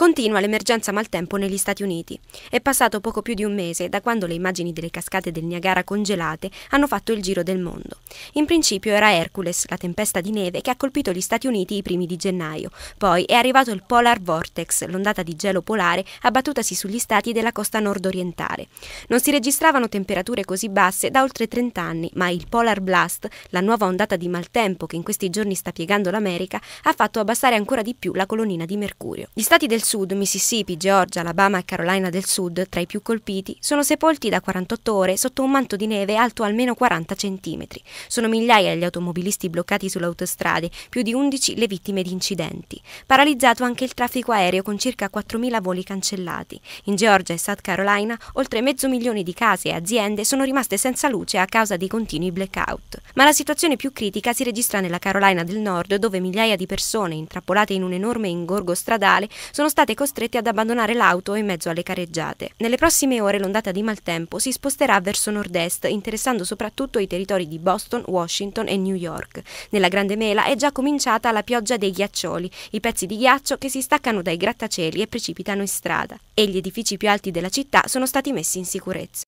Continua l'emergenza maltempo negli Stati Uniti. È passato poco più di un mese da quando le immagini delle cascate del Niagara congelate hanno fatto il giro del mondo. In principio era Hercules, la tempesta di neve che ha colpito gli Stati Uniti i primi di gennaio. Poi è arrivato il Polar Vortex, l'ondata di gelo polare abbattutasi sugli stati della costa nord-orientale. Non si registravano temperature così basse da oltre 30 anni, ma il Polar Blast, la nuova ondata di maltempo che in questi giorni sta piegando l'America, ha fatto abbassare ancora di più la colonnina di mercurio. Gli stati del Sud, Mississippi, Georgia, Alabama e Carolina del Sud, tra i più colpiti, sono sepolti da 48 ore sotto un manto di neve alto almeno 40 cm. Sono migliaia gli automobilisti bloccati sulle autostrade, più di 11 le vittime di incidenti. Paralizzato anche il traffico aereo con circa 4.000 voli cancellati. In Georgia e South Carolina oltre mezzo milione di case e aziende sono rimaste senza luce a causa dei continui blackout. Ma la situazione più critica si registra nella Carolina del Nord, dove migliaia di persone intrappolate in un enorme ingorgo stradale sono state state costretti ad abbandonare l'auto in mezzo alle careggiate. Nelle prossime ore l'ondata di maltempo si sposterà verso nord-est, interessando soprattutto i territori di Boston, Washington e New York. Nella Grande Mela è già cominciata la pioggia dei ghiaccioli, i pezzi di ghiaccio che si staccano dai grattacieli e precipitano in strada. E gli edifici più alti della città sono stati messi in sicurezza.